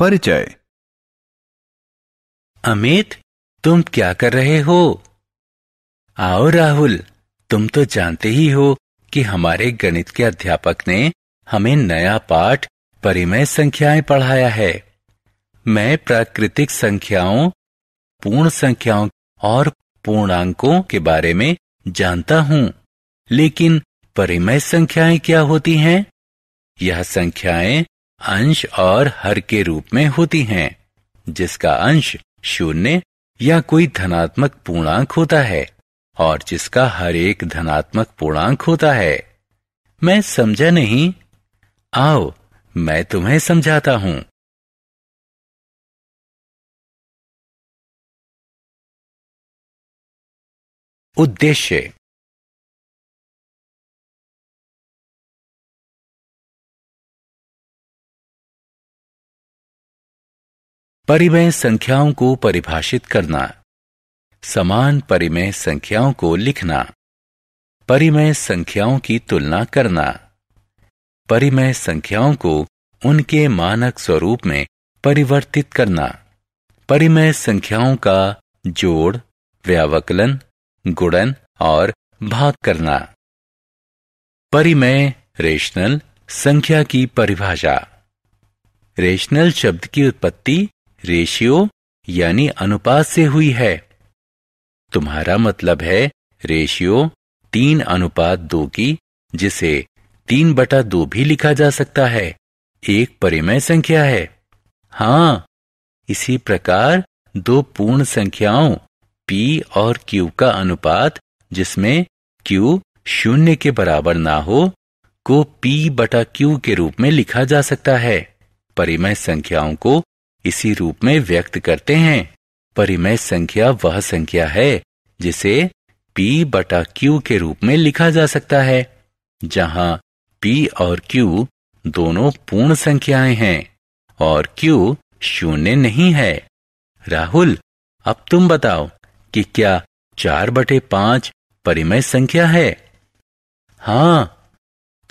परिचय अमित तुम क्या कर रहे हो आओ राहुल तुम तो जानते ही हो कि हमारे गणित के अध्यापक ने हमें नया पाठ परिमय संख्याएं पढ़ाया है मैं प्राकृतिक संख्याओं पूर्ण संख्याओं और पूर्णांकों के बारे में जानता हूँ लेकिन परिमय संख्याएं क्या होती हैं? यह संख्याएं अंश और हर के रूप में होती हैं जिसका अंश शून्य या कोई धनात्मक पूर्णांक होता है और जिसका हर एक धनात्मक पूर्णांक होता है मैं समझा नहीं आओ मैं तुम्हें समझाता हूं उद्देश्य परिमेय संख्याओं को परिभाषित करना समान परिमेय संख्याओं को लिखना परिमेय संख्याओं की तुलना करना परिमेय संख्याओं को उनके मानक स्वरूप में परिवर्तित करना परिमेय संख्याओं का जोड़ व्यावकलन गुणन और भाग करना परिमेय रेशनल संख्या की परिभाषा रेशनल शब्द की उत्पत्ति रेशियो यानी अनुपात से हुई है तुम्हारा मतलब है रेशियो तीन अनुपात दो की जिसे तीन बटा दो भी लिखा जा सकता है एक परिमय संख्या है हाँ इसी प्रकार दो पूर्ण संख्याओं p और q का अनुपात जिसमें q शून्य के बराबर ना हो को p बटा q के रूप में लिखा जा सकता है परिमय संख्याओं को इसी रूप में व्यक्त करते हैं परिमय संख्या वह संख्या है जिसे p बटा q के रूप में लिखा जा सकता है जहां p और q दोनों पूर्ण संख्याएं हैं और q शून्य नहीं है राहुल अब तुम बताओ कि क्या चार बटे पांच परिमय संख्या है हाँ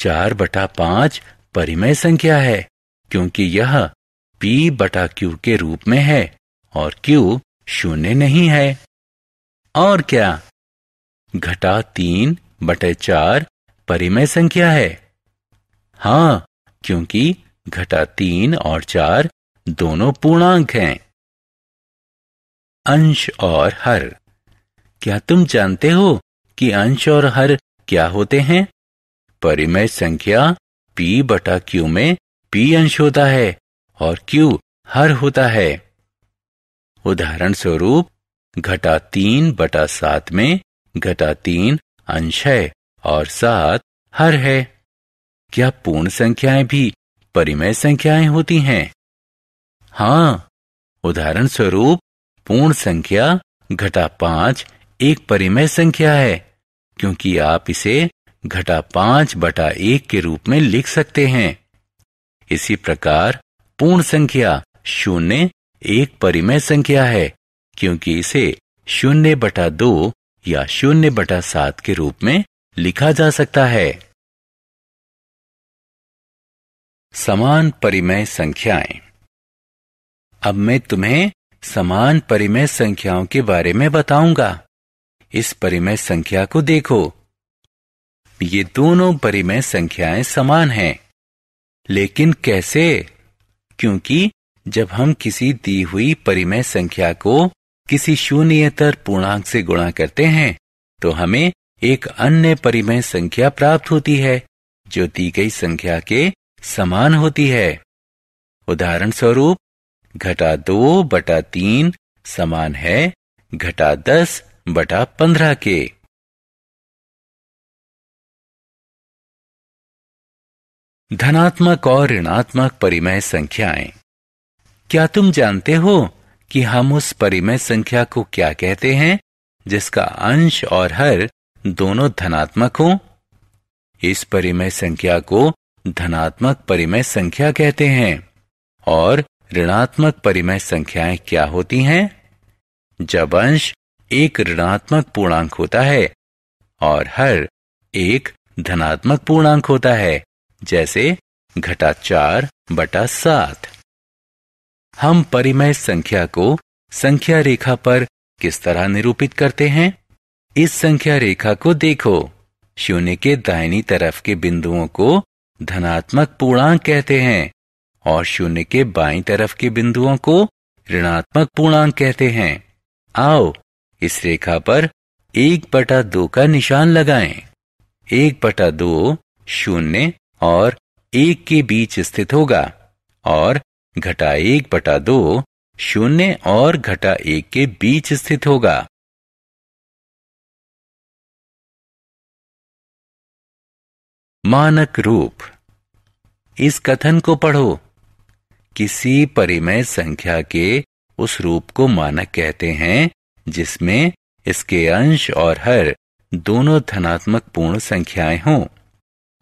चार बटा पांच परिमय संख्या है क्योंकि यह P बटा Q के रूप में है और Q शून्य नहीं है और क्या घटा तीन बटे चार परिमय संख्या है हाँ क्योंकि घटा तीन और चार दोनों पूर्णांक हैं अंश और हर क्या तुम जानते हो कि अंश और हर क्या होते हैं परिमय संख्या p बटा q में p अंश होता है और क्यू हर होता है उदाहरण स्वरूप घटा तीन बटा सात में घटा तीन अंश है और सात हर है क्या पूर्ण संख्याएं भी परिमेय संख्याएं होती हैं हाँ उदाहरण स्वरूप पूर्ण संख्या घटा पांच एक परिमेय संख्या है क्योंकि आप इसे घटा पांच बटा एक के रूप में लिख सकते हैं इसी प्रकार पूर्ण संख्या शून्य एक परिमय संख्या है क्योंकि इसे शून्य बटा दो या शून्य बटा सात के रूप में लिखा जा सकता है समान परिमय संख्याएं अब मैं तुम्हें समान परिमय संख्याओं के बारे में बताऊंगा इस परिमय संख्या को देखो ये दोनों परिमय संख्याएं समान हैं लेकिन कैसे क्योंकि जब हम किसी दी हुई परिमेय संख्या को किसी शून्यतर पूर्णांक से गुणा करते हैं तो हमें एक अन्य परिमेय संख्या प्राप्त होती है जो दी गई संख्या के समान होती है उदाहरण स्वरूप घटा दो बटा तीन समान है घटा दस बटा पंद्रह के धनात्मक और ऋणात्मक परिमय संख्याएं क्या तुम जानते हो कि हम उस परिमय संख्या को क्या कहते हैं जिसका अंश और हर दोनों धनात्मक हो इस परिमय संख्या को धनात्मक परिमय संख्या कहते हैं और ऋणात्मक परिमय संख्याएं क्या होती हैं जब अंश एक ऋणात्मक पूर्णांक होता है और हर एक धनात्मक पूर्णांक होता है जैसे घटा चार बटा सात हम परिमय संख्या को संख्या रेखा पर किस तरह निरूपित करते हैं इस संख्या रेखा को देखो शून्य के दाहिनी तरफ के बिंदुओं को धनात्मक पूर्णांक कहते हैं और शून्य के बाईं तरफ के बिंदुओं को ऋणात्मक पूर्णांक कहते हैं आओ इस रेखा पर एक बटा दो का निशान लगाएं। एक बटा दो शून्य और एक के बीच स्थित होगा और घटा एक बटा दो शून्य और घटा एक के बीच स्थित होगा मानक रूप इस कथन को पढ़ो किसी परिमय संख्या के उस रूप को मानक कहते हैं जिसमें इसके अंश और हर दोनों धनात्मक पूर्ण संख्याएं हों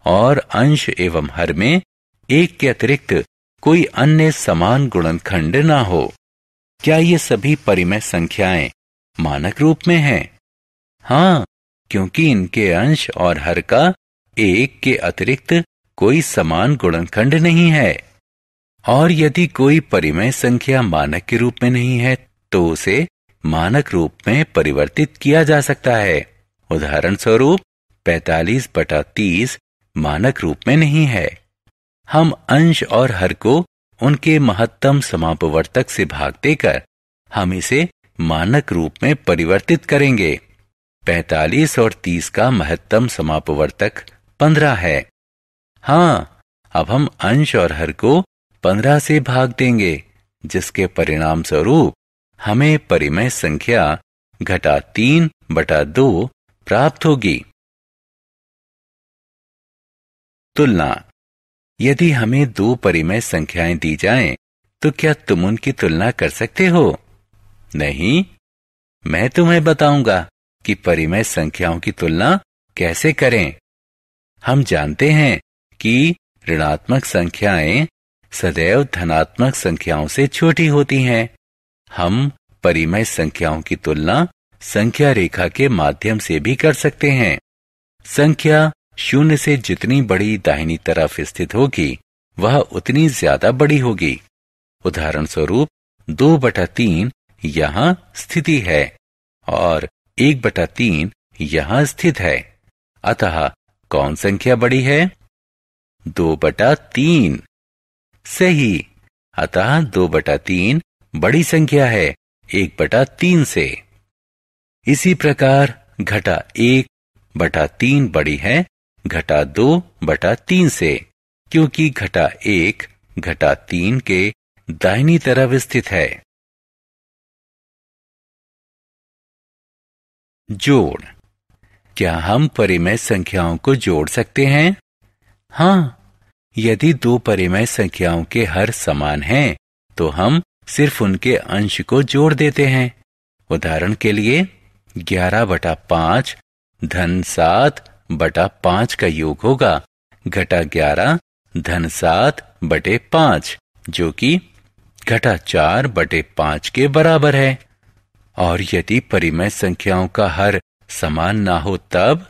और अंश एवं हर में एक के अतिरिक्त कोई अन्य समान गुणनखंड ना हो क्या ये सभी परिमय संख्याएं मानक रूप में हैं? हाँ क्योंकि इनके अंश और हर का एक के अतिरिक्त कोई समान गुणनखंड नहीं है और यदि कोई परिमय संख्या मानक के रूप में नहीं है तो उसे मानक रूप में परिवर्तित किया जा सकता है उदाहरण स्वरूप 45 बटा तीस मानक रूप में नहीं है हम अंश और हर को उनके महत्तम समापवर्तक से भाग देकर हम इसे मानक रूप में परिवर्तित करेंगे 45 और 30 का महत्तम समापवर्तक 15 है हाँ अब हम अंश और हर को 15 से भाग देंगे जिसके परिणाम स्वरूप हमें परिमय संख्या घटा तीन बटा दो प्राप्त होगी तुलना यदि हमें दो परिमय संख्याएं दी जाएं, तो क्या तुम उनकी तुलना कर सकते हो नहीं मैं तुम्हें बताऊंगा कि परिमय संख्याओं की तुलना कैसे करें हम जानते हैं कि ऋणात्मक संख्याएं सदैव धनात्मक संख्याओं से छोटी होती हैं हम परिमय संख्याओं की तुलना संख्या रेखा के माध्यम से भी कर सकते हैं संख्या शून्य से जितनी बड़ी दाहिनी तरफ स्थित होगी वह उतनी ज्यादा बड़ी होगी उदाहरण स्वरूप दो बटा तीन यहां स्थिति है और एक बटा तीन यहां स्थित है अतः कौन संख्या बड़ी है दो बटा तीन सही अतः दो बटा तीन बड़ी संख्या है एक बटा तीन से इसी प्रकार घटा एक बटा तीन बड़ी है घटा दो बटा तीन से क्योंकि घटा एक घटा तीन के दाहिनी तरफ स्थित है जोड़ क्या हम परिमेय संख्याओं को जोड़ सकते हैं हाँ यदि दो परिमेय संख्याओं के हर समान हैं, तो हम सिर्फ उनके अंश को जोड़ देते हैं उदाहरण के लिए ग्यारह बटा पांच धन सात बटा पांच का योग होगा घटा ग्यारह धन सात बटे पांच जो कि घटा चार बटे पांच के बराबर है और यदि परिमय संख्याओं का हर समान ना हो तब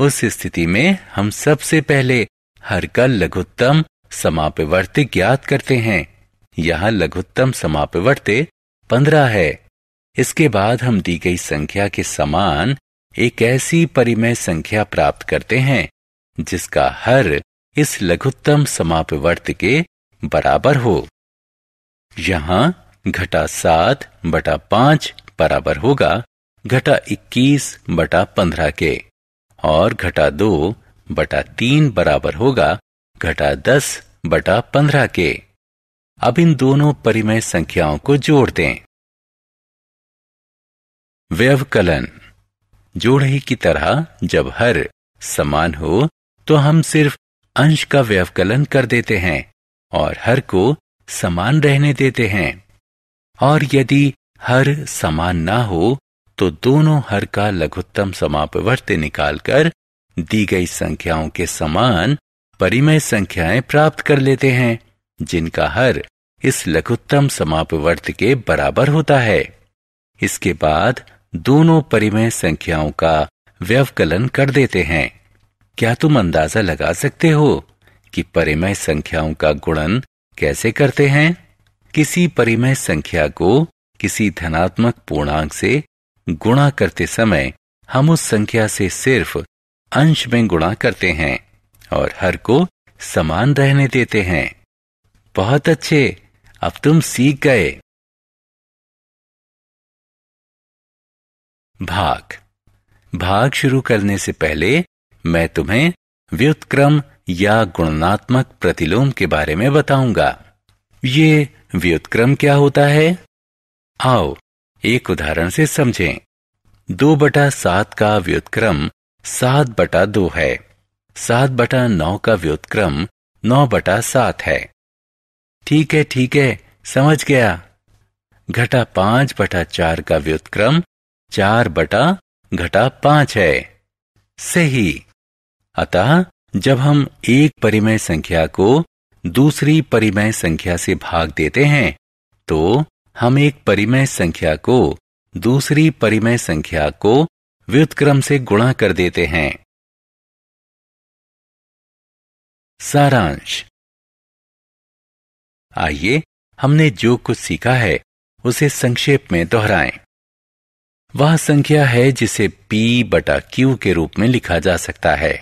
उस स्थिति में हम सबसे पहले हर का लघुत्तम समापवर्त ज्ञात करते हैं यहाँ लघुत्तम समापवर्त पंद्रह है इसके बाद हम दी गई संख्या के समान एक ऐसी परिमय संख्या प्राप्त करते हैं जिसका हर इस लघुत्तम समापवर्त के बराबर हो यहां घटा सात बटा पांच बराबर होगा घटा इक्कीस बटा पंद्रह के और घटा दो बटा तीन बराबर होगा घटा दस बटा पंद्रह के अब इन दोनों परिमय संख्याओं को जोड़ दें व्यवकलन जोड़े की तरह जब हर समान हो तो हम सिर्फ अंश का व्यवकलन कर देते हैं और हर को समान रहने देते हैं और यदि हर समान ना हो तो दोनों हर का लघुत्तम समापवर्त्य निकालकर दी गई संख्याओं के समान परिमय संख्याएं प्राप्त कर लेते हैं जिनका हर इस लघुत्तम समापवर्त के बराबर होता है इसके बाद दोनों परिमेय संख्याओं का व्यवकलन कर देते हैं क्या तुम अंदाजा लगा सकते हो कि परिमेय संख्याओं का गुणन कैसे करते हैं किसी परिमेय संख्या को किसी धनात्मक पूर्णांक से गुणा करते समय हम उस संख्या से सिर्फ अंश में गुणा करते हैं और हर को समान रहने देते हैं बहुत अच्छे अब तुम सीख गए भाग भाग शुरू करने से पहले मैं तुम्हें व्युत्क्रम या गुणनात्मक प्रतिलोम के बारे में बताऊंगा ये व्युत्क्रम क्या होता है आओ एक उदाहरण से समझें दो बटा सात का व्युत्क्रम सात बटा दो है सात बटा नौ का व्युत्क्रम नौ बटा सात है ठीक है ठीक है समझ गया घटा पांच बटा चार का व्युत्क्रम चार बटा घटा पांच है सही अतः जब हम एक परिमेय संख्या को दूसरी परिमेय संख्या से भाग देते हैं तो हम एक परिमेय संख्या को दूसरी परिमेय संख्या को व्युतक्रम से गुणा कर देते हैं सारांश आइए हमने जो कुछ सीखा है उसे संक्षेप में दोहराएं वह संख्या है जिसे P बटा Q के रूप में लिखा जा सकता है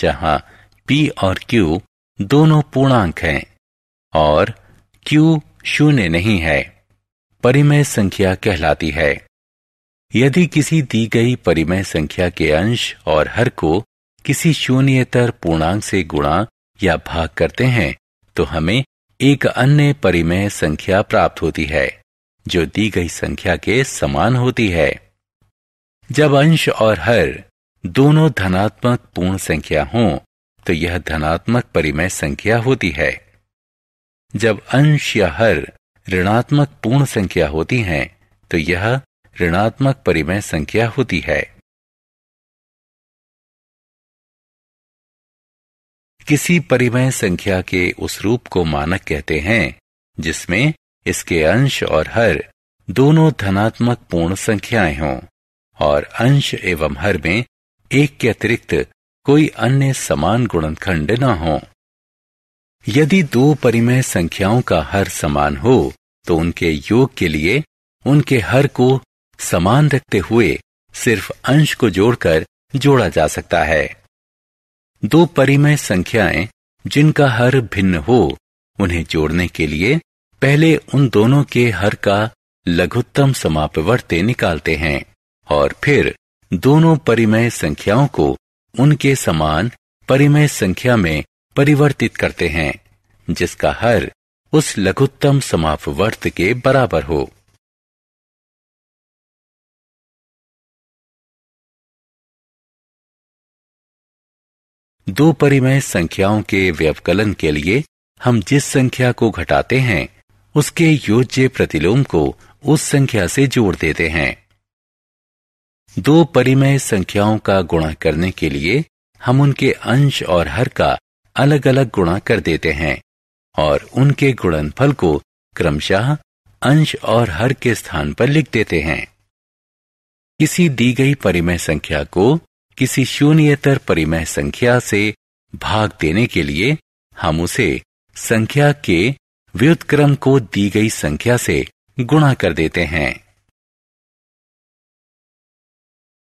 जहां P और Q दोनों पूर्णांक हैं और Q शून्य नहीं है परिमेय संख्या कहलाती है यदि किसी दी गई परिमेय संख्या के अंश और हर को किसी शून्यतर पूर्णांक से गुणा या भाग करते हैं तो हमें एक अन्य परिमेय संख्या प्राप्त होती है जो दी गई संख्या के समान होती है जब अंश और हर दोनों धनात्मक पूर्ण संख्या हो तो यह धनात्मक परिमय संख्या होती है जब अंश या हर ऋणात्मक पूर्ण संख्या होती है तो यह ऋणात्मक परिमय संख्या होती है किसी परिमय संख्या के उस रूप को मानक कहते हैं जिसमें इसके अंश और हर दोनों धनात्मक पूर्ण संख्याएं हों और अंश एवं हर में एक के अतिरिक्त कोई अन्य समान गुणनखंड न हो यदि दो परिमेय संख्याओं का हर समान हो तो उनके योग के लिए उनके हर को समान रखते हुए सिर्फ अंश को जोड़कर जोड़ा जा सकता है दो परिमेय संख्याएं जिनका हर भिन्न हो उन्हें जोड़ने के लिए पहले उन दोनों के हर का लघुत्तम समापवर्ते निकालते हैं और फिर दोनों परिमय संख्याओं को उनके समान परिमय संख्या में परिवर्तित करते हैं जिसका हर उस लघुत्तम समापवर्त के बराबर हो दो परिमय संख्याओं के व्यवकलन के लिए हम जिस संख्या को घटाते हैं उसके योज्य प्रतिलोम को उस संख्या से जोड़ देते हैं दो परिमय संख्याओं का गुणा करने के लिए हम उनके अंश और हर का अलग अलग गुणा कर देते हैं और उनके गुणनफल को क्रमशः अंश और हर के स्थान पर लिख देते हैं किसी दी गई परिमय संख्या को किसी शून्यतर परिमय संख्या से भाग देने के लिए हम उसे संख्या के क्रम को दी गई संख्या से गुणा कर देते हैं